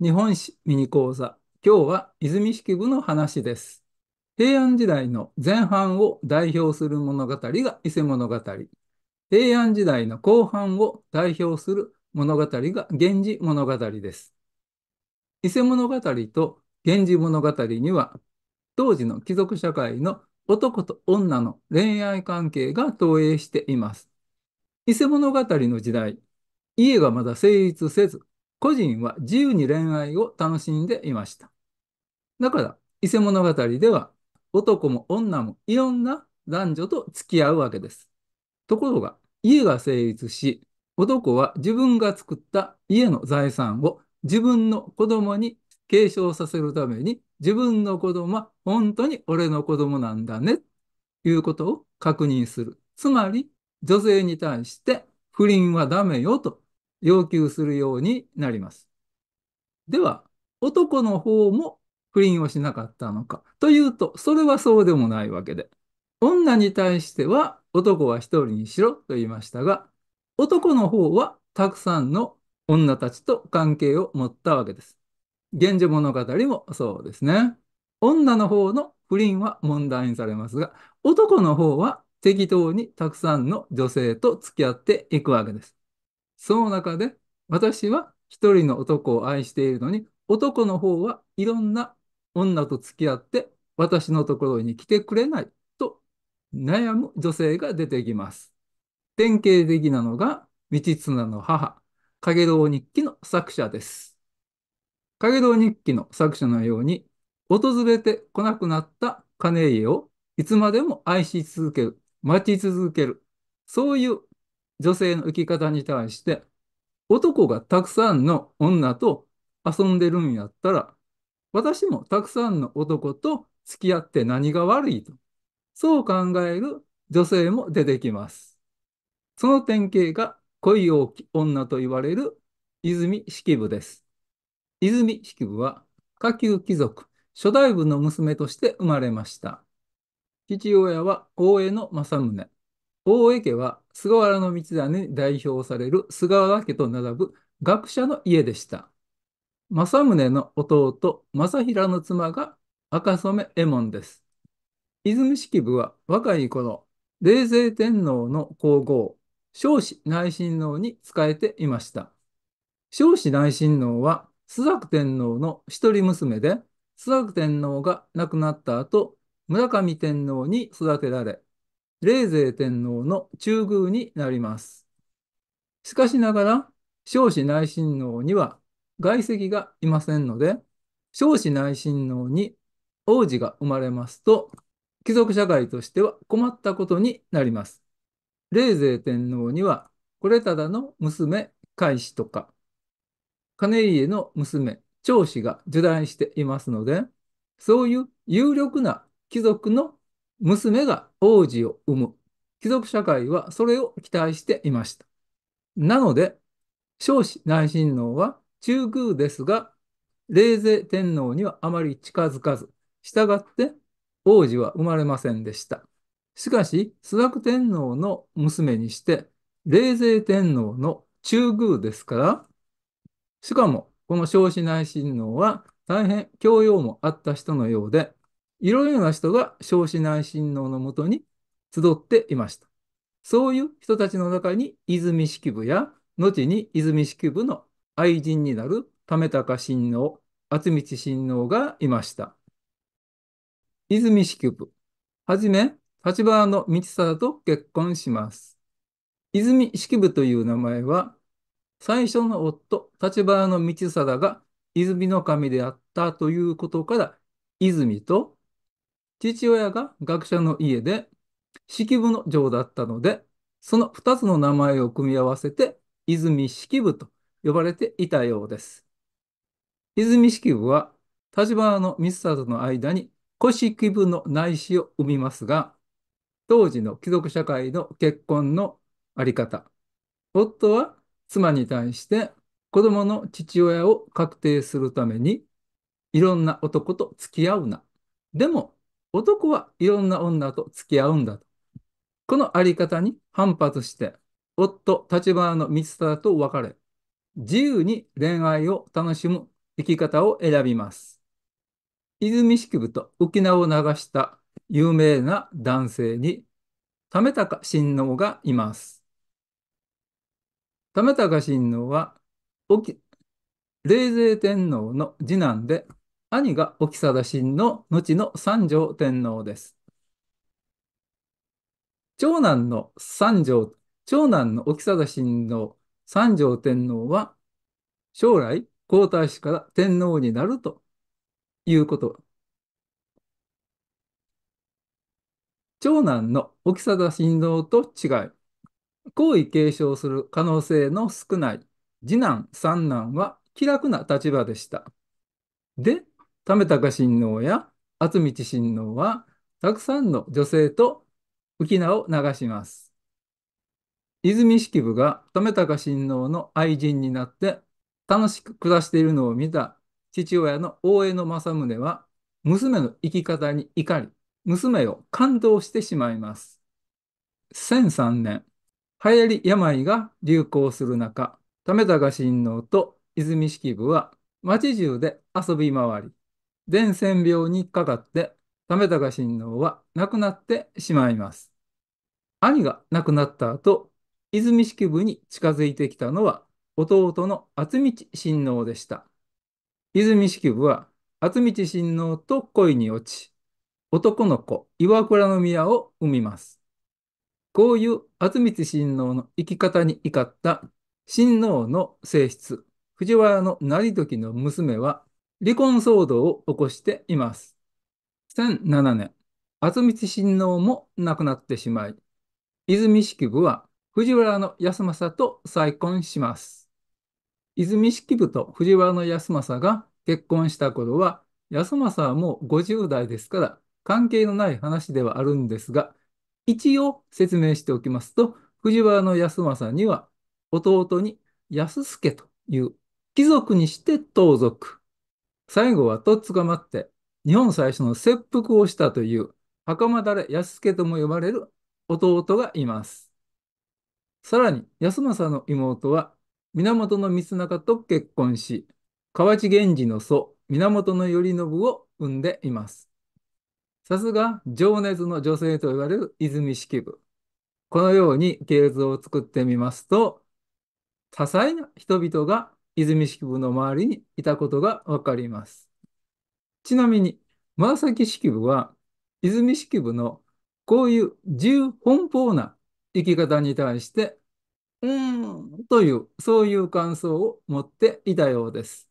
日本史ミニ講座。今日は泉式部の話です。平安時代の前半を代表する物語が伊勢物語。平安時代の後半を代表する物語が源氏物語です。伊勢物語と源氏物語には、当時の貴族社会の男と女の恋愛関係が投影しています。伊勢物語の時代、家がまだ成立せず、個人は自由に恋愛を楽しんでいました。だから、伊勢物語では男も女もいろんな男女と付き合うわけです。ところが、家が成立し、男は自分が作った家の財産を自分の子供に継承させるために、自分の子供は本当に俺の子供なんだね、ということを確認する。つまり、女性に対して不倫はダメよと要求するようになります。では、男の方も不倫をしなかったのかというと、それはそうでもないわけで、女に対しては男は一人にしろと言いましたが、男の方はたくさんの女たちと関係を持ったわけです。源氏物語もそうですね。女の方の不倫は問題にされますが、男の方は適当にたくさんの女性と付き合っていくわけです。その中で、私は一人の男を愛しているのに、男の方はいろんな女と付き合って、私のところに来てくれないと悩む女性が出てきます。典型的なのが、道綱の母、影う日記の作者です。影う日記の作者のように、訪れてこなくなった金家をいつまでも愛し続ける、待ち続ける、そういう女性の生き方に対して、男がたくさんの女と遊んでるんやったら、私もたくさんの男と付き合って何が悪いと、そう考える女性も出てきます。その典型が恋多き女と言われる泉式部です。泉式部は下級貴族、初代部の娘として生まれました。父親は大江の政宗。大江家は菅原道真に代表される菅原家と並ぶ学者の家でした。政宗の弟、政平の妻が赤染右衛門です。泉式部は若い頃、冷泉天皇の皇后、彰子内親王に仕えていました。彰子内親王は朱雀天皇の一人娘で、朱雀天皇が亡くなった後、村上天皇に育てられ、冷泉天皇の中宮になります。しかしながら、彰子内親王には外籍がいませんので、彰子内親王に王子が生まれますと、貴族社会としては困ったことになります。冷泉天皇には、これただの娘、海氏とか、金家の娘、長子が受大していますので、そういう有力な貴族の娘が王子を産む。貴族社会はそれを期待していました。なので、少子内親王は中宮ですが、冷泉天皇にはあまり近づかず、従って王子は生まれませんでした。しかし、須楽天皇の娘にして、冷泉天皇の中宮ですから、しかも、この少子内親王は大変教養もあった人のようで、いろいろな人が少子内親王のもとに集っていました。そういう人たちの中に泉式部や後に泉式部の愛人になる為高親王、厚道親王がいました。泉式部、はじめ立花の道貞と結婚します。泉式部という名前は、最初の夫、立花の道貞が泉の神であったということから、泉と父親が学者の家で式部の城だったので、その2つの名前を組み合わせて泉式部と呼ばれていたようです。泉式部は立花のターとの間に古式部の内史を生みますが、当時の貴族社会の結婚のあり方、夫は妻に対して子供の父親を確定するために、いろんな男と付き合うな。でも男はいろんな女と付き合うんだと。このあり方に反発して、夫、立花の光貞と別れ、自由に恋愛を楽しむ生き方を選びます。泉式部と沖縄を流した有名な男性に、為高親王がいます。為高親王は、冷泉天皇の次男で、兄が沖貞親の後の三条天皇です。長男の三条、長男の沖貞親の三条天皇は、将来、皇太子から天皇になるということ。長男の沖貞親王と違い、皇位継承する可能性の少ない次男、三男は気楽な立場でした。で、為高親王や厚道親王は、たくさんの女性と浮き名を流します。泉式部が為高親王の愛人になって楽しく暮らしているのを見た父親の大江の政宗は娘の生き方に怒り娘を感動してしまいます1003年流行り病が流行する中為高親王と泉式部は町中で遊び回り伝染病にかかって、為高親王は亡くなってしまいます。兄が亡くなった後、泉式部に近づいてきたのは弟の厚道親王でした。泉式部は厚道親王と恋に落ち、男の子岩倉宮を産みます。こういう厚道親王の生き方に怒った親王の性質、藤原の成時の娘は離婚騒動を起こしています。2007年、厚光親王も亡くなってしまい、泉式部は藤原の康政と再婚します。泉式部と藤原の康政が結婚した頃は、康政はもう50代ですから、関係のない話ではあるんですが、一応説明しておきますと、藤原の康政には弟に安助という貴族にして盗賊、最後はとっ捕まって、日本最初の切腹をしたという、袴だれ安助とも呼ばれる弟がいます。さらに、安政の妹は、源光中と結婚し、河内源氏の祖、源頼信を生んでいます。さすが、情熱の女性と言われる泉式部。このように系図を作ってみますと、多彩な人々が泉式部の周りにいたことがわかります。ちなみに、紫式部は、泉式部のこういう自由奔放な生き方に対して、うーんという、そういう感想を持っていたようです。